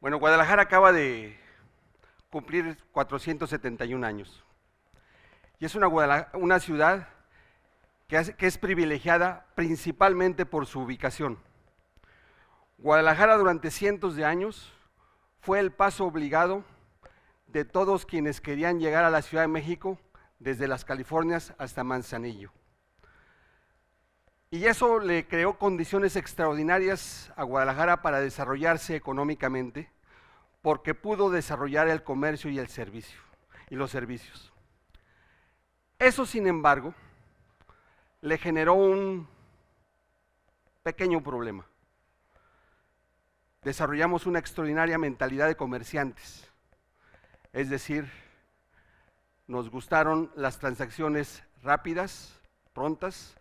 Bueno, Guadalajara acaba de cumplir 471 años. Y es una, una ciudad que, que es privilegiada principalmente por su ubicación. Guadalajara durante cientos de años fue el paso obligado de todos quienes querían llegar a la Ciudad de México desde las Californias hasta Manzanillo. Y eso le creó condiciones extraordinarias a Guadalajara para desarrollarse económicamente, porque pudo desarrollar el comercio y el servicio, y los servicios. Eso, sin embargo, le generó un pequeño problema. Desarrollamos una extraordinaria mentalidad de comerciantes, es decir, nos gustaron las transacciones rápidas, prontas,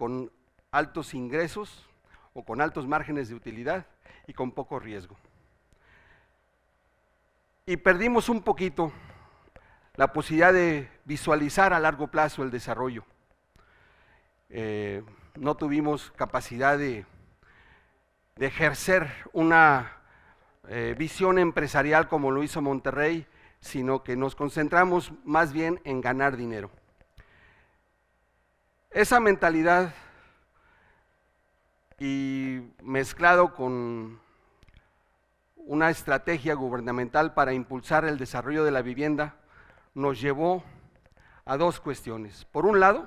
con altos ingresos o con altos márgenes de utilidad y con poco riesgo. Y perdimos un poquito la posibilidad de visualizar a largo plazo el desarrollo. Eh, no tuvimos capacidad de, ejercer una eh, visión empresarial como lo hizo Monterrey, sino que nos concentramos más bien en ganar dinero. Esa mentalidad y mezclado con una estrategia gubernamental para impulsar el desarrollo de la vivienda nos llevó a dos cuestiones. Por un lado,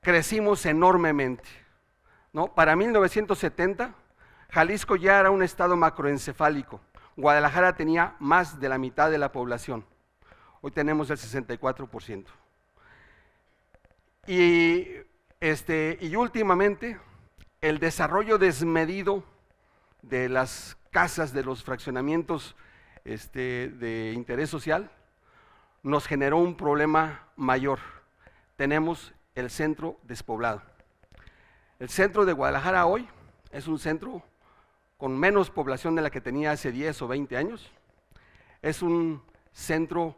crecimos enormemente. ¿no? Para 1970, Jalisco ya era un estado macroencefálico. Guadalajara tenía más de la mitad de la población. Hoy tenemos el 64%. Y, este, y últimamente, el desarrollo desmedido de las casas, de los fraccionamientos este, de interés social, nos generó un problema mayor. Tenemos el centro despoblado. El centro de Guadalajara hoy es un centro con menos población de la que tenía hace 10 o 20 años. Es un centro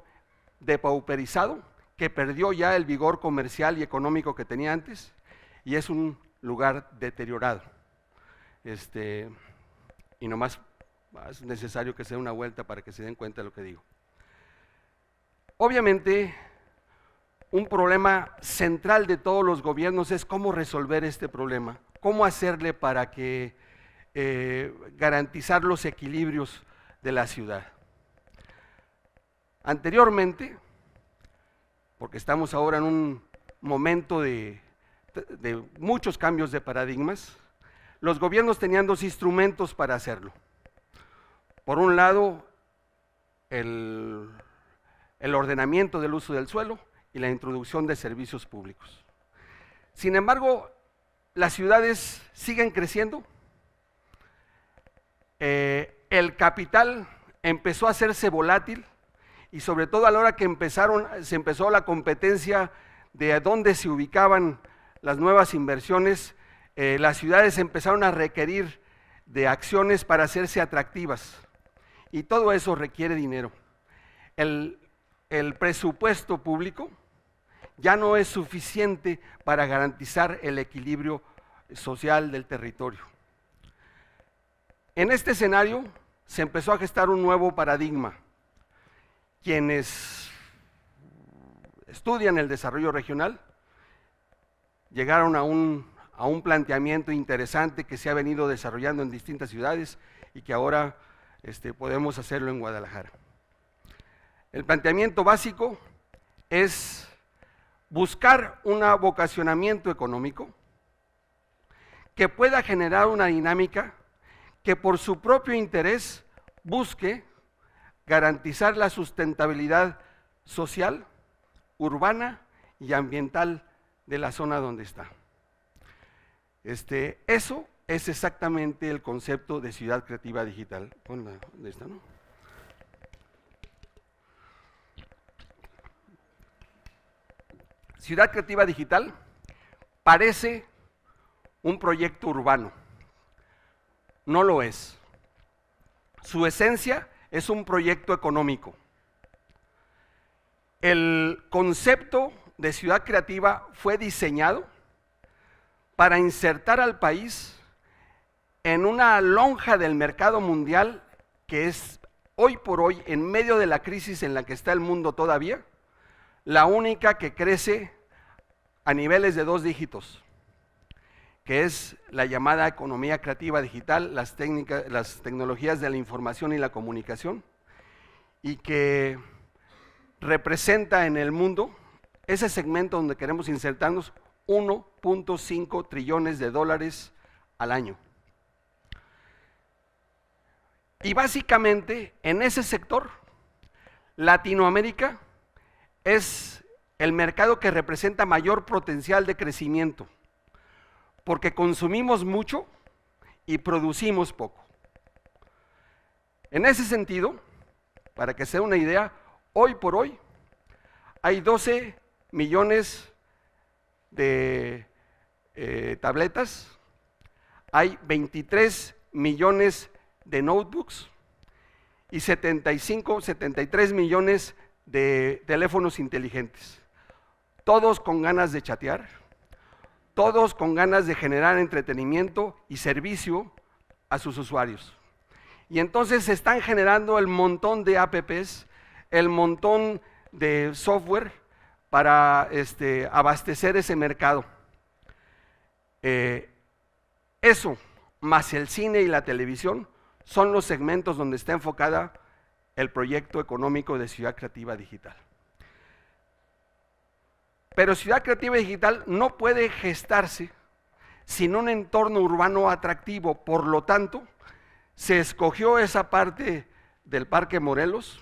depauperizado que perdió ya el vigor comercial y económico que tenía antes y es un lugar deteriorado. Este, y nomás es necesario que se dé una vuelta para que se den cuenta de lo que digo. Obviamente, un problema central de todos los gobiernos es cómo resolver este problema, cómo hacerle para que eh, garantizar los equilibrios de la ciudad. Anteriormente, porque estamos ahora en un momento de, muchos cambios de paradigmas, los gobiernos tenían dos instrumentos para hacerlo. Por un lado, el, ordenamiento del uso del suelo y la introducción de servicios públicos. Sin embargo, las ciudades siguen creciendo. Eh, el capital empezó a hacerse volátil y sobre todo a la hora que empezaron, se empezó la competencia de dónde se ubicaban las nuevas inversiones, eh, las ciudades empezaron a requerir de acciones para hacerse atractivas. Y todo eso requiere dinero. el presupuesto público ya no es suficiente para garantizar el equilibrio social del territorio. En este escenario se empezó a gestar un nuevo paradigma quienes estudian el desarrollo regional llegaron a un, planteamiento interesante que se ha venido desarrollando en distintas ciudades y que ahora este, podemos hacerlo en Guadalajara. El planteamiento básico es buscar un vocacionamiento económico que pueda generar una dinámica que por su propio interés busque garantizar la sustentabilidad social, urbana y ambiental de la zona donde está. Este, eso es exactamente el concepto de ciudad creativa digital. Ciudad creativa digital parece un proyecto urbano. No lo es. Su esencia es un proyecto económico. El concepto de ciudad creativa fue diseñado para insertar al país en una lonja del mercado mundial que es hoy por hoy, en medio de la crisis en la que está el mundo todavía, la única que crece a niveles de dos dígitos que es la llamada economía creativa digital, las, técnicas, las tecnologías de la información y la comunicación, y que representa en el mundo ese segmento donde queremos insertarnos 1.5 trillones de dólares al año. Y básicamente en ese sector, Latinoamérica es el mercado que representa mayor potencial de crecimiento porque consumimos mucho y producimos poco. En ese sentido, para que sea una idea, hoy por hoy hay 12 millones de eh, tabletas, hay 23 millones de notebooks y 75, 73 millones de teléfonos inteligentes, todos con ganas de chatear, todos con ganas de generar entretenimiento y servicio a sus usuarios. Y entonces se están generando el montón de apps, el montón de software para este, abastecer ese mercado. Eh, eso, más el cine y la televisión, son los segmentos donde está enfocada el proyecto económico de Ciudad Creativa Digital. Pero ciudad creativa digital no puede gestarse sin un entorno urbano atractivo. Por lo tanto, se escogió esa parte del Parque Morelos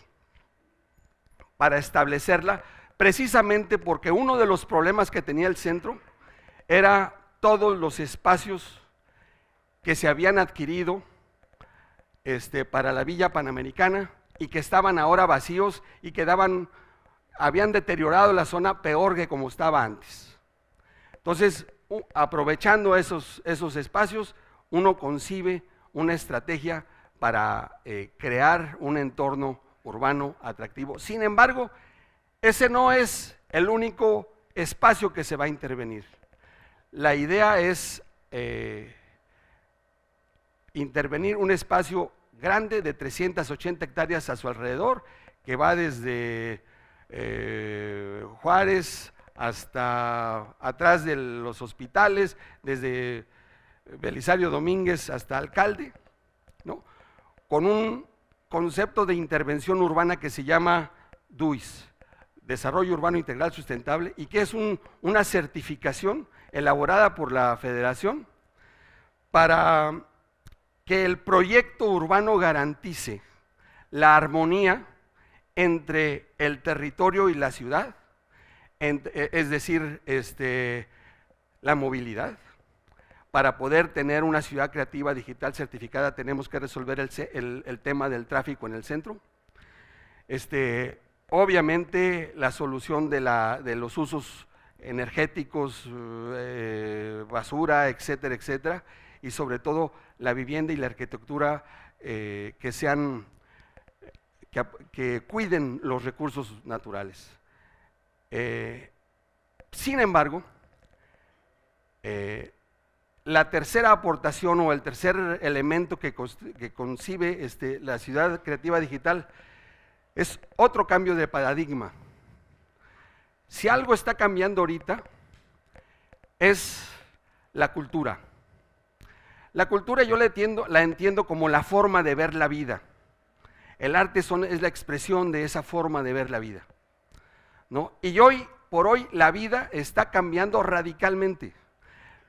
para establecerla, precisamente porque uno de los problemas que tenía el centro era todos los espacios que se habían adquirido este, para la Villa Panamericana y que estaban ahora vacíos y quedaban habían deteriorado la zona peor que como estaba antes. Entonces, aprovechando esos, esos espacios, uno concibe una estrategia para eh, crear un entorno urbano atractivo. Sin embargo, ese no es el único espacio que se va a intervenir. La idea es eh, intervenir un espacio grande de 380 hectáreas a su alrededor, que va desde eh, Juárez hasta atrás de los hospitales, desde Belisario Domínguez hasta Alcalde, ¿no? con un concepto de intervención urbana que se llama DUIS, Desarrollo Urbano Integral Sustentable, y que es una certificación elaborada por la Federación para que el proyecto urbano garantice la armonía entre el territorio y la ciudad, e, es decir, este, la movilidad. Para poder tener una ciudad creativa digital certificada tenemos que resolver el, tema del tráfico en el centro. Este, obviamente la solución de, los usos energéticos, eh, basura, etcétera, etcétera, y sobre todo la vivienda y la arquitectura eh, que sean que, cuiden los recursos naturales. Eh, sin embargo, eh, la tercera aportación o el tercer elemento que, concibe este, la ciudad creativa digital es otro cambio de paradigma. Si algo está cambiando ahorita, es la cultura. La cultura yo la entiendo como la forma de ver la vida. El arte es la expresión de esa forma de ver la vida. ¿no? Y hoy, por hoy, la vida está cambiando radicalmente.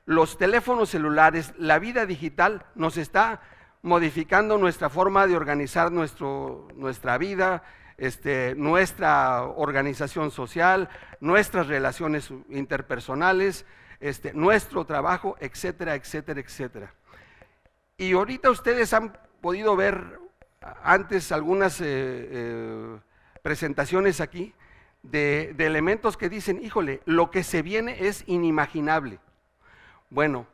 Los teléfonos celulares, la vida digital nos está modificando nuestra forma de organizar nuestro, nuestra vida, este, nuestra organización social, nuestras relaciones interpersonales, este, nuestro trabajo, etcétera, etcétera, etcétera. Y ahorita ustedes han podido ver antes algunas eh, eh, presentaciones aquí de, de elementos que dicen, híjole, lo que se viene es inimaginable. Bueno,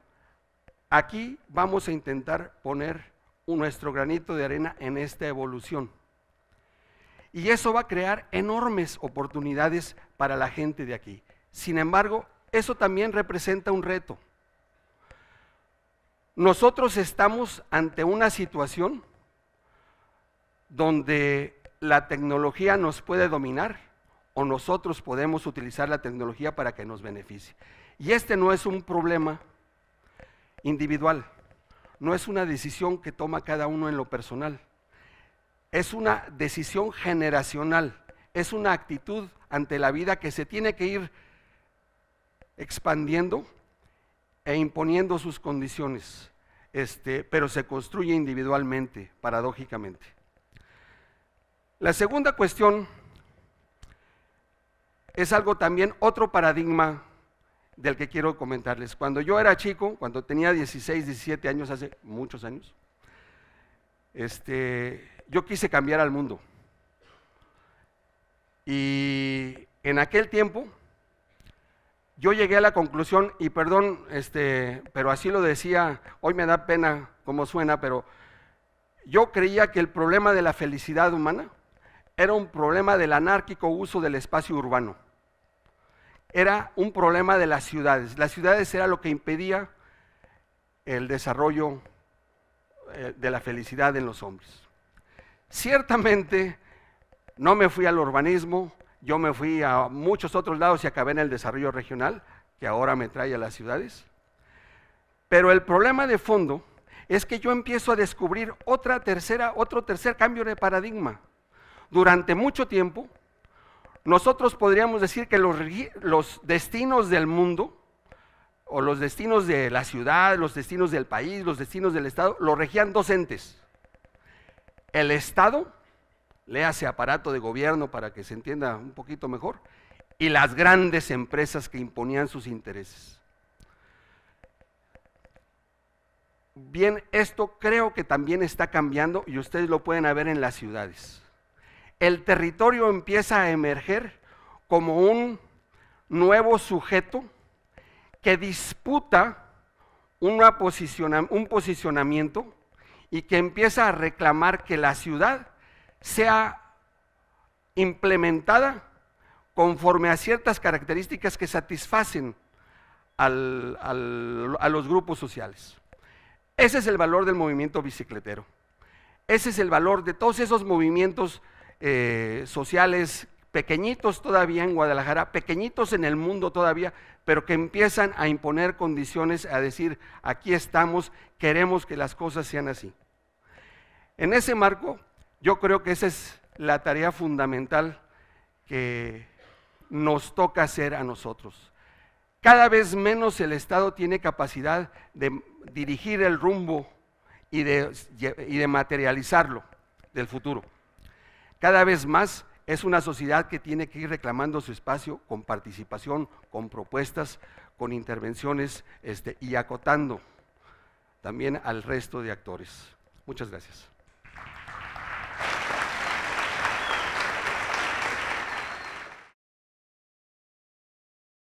aquí vamos a intentar poner nuestro granito de arena en esta evolución. Y eso va a crear enormes oportunidades para la gente de aquí. Sin embargo, eso también representa un reto. Nosotros estamos ante una situación donde la tecnología nos puede dominar o nosotros podemos utilizar la tecnología para que nos beneficie. Y este no es un problema individual, no es una decisión que toma cada uno en lo personal, es una decisión generacional, es una actitud ante la vida que se tiene que ir expandiendo e imponiendo sus condiciones, este, pero se construye individualmente, paradójicamente. La segunda cuestión es algo también, otro paradigma del que quiero comentarles. Cuando yo era chico, cuando tenía 16, 17 años, hace muchos años, este, yo quise cambiar al mundo. Y en aquel tiempo, yo llegué a la conclusión, y perdón, este, pero así lo decía, hoy me da pena como suena, pero yo creía que el problema de la felicidad humana era un problema del anárquico uso del espacio urbano. Era un problema de las ciudades. Las ciudades era lo que impedía el desarrollo eh, de la felicidad en los hombres. Ciertamente, no me fui al urbanismo, yo me fui a muchos otros lados y acabé en el desarrollo regional, que ahora me trae a las ciudades. Pero el problema de fondo es que yo empiezo a descubrir otra tercera, otro tercer cambio de paradigma durante mucho tiempo, nosotros podríamos decir que los, destinos del mundo, o los destinos de la ciudad, los destinos del país, los destinos del Estado, los regían dos entes. El Estado, le hace aparato de gobierno para que se entienda un poquito mejor, y las grandes empresas que imponían sus intereses. Bien, esto creo que también está cambiando y ustedes lo pueden ver en las ciudades el territorio empieza a emerger como un nuevo sujeto que disputa un posicionamiento y que empieza a reclamar que la ciudad sea implementada conforme a ciertas características que satisfacen a los grupos sociales. Ese es el valor del movimiento bicicletero. Ese es el valor de todos esos movimientos eh, sociales pequeñitos todavía en Guadalajara, pequeñitos en el mundo todavía, pero que empiezan a imponer condiciones, a decir, aquí estamos, queremos que las cosas sean así. En ese marco, yo creo que esa es la tarea fundamental que nos toca hacer a nosotros. Cada vez menos el Estado tiene capacidad de dirigir el rumbo y de materializarlo del futuro cada vez más es una sociedad que tiene que ir reclamando su espacio con participación, con propuestas, con intervenciones este, y acotando también al resto de actores. Muchas gracias.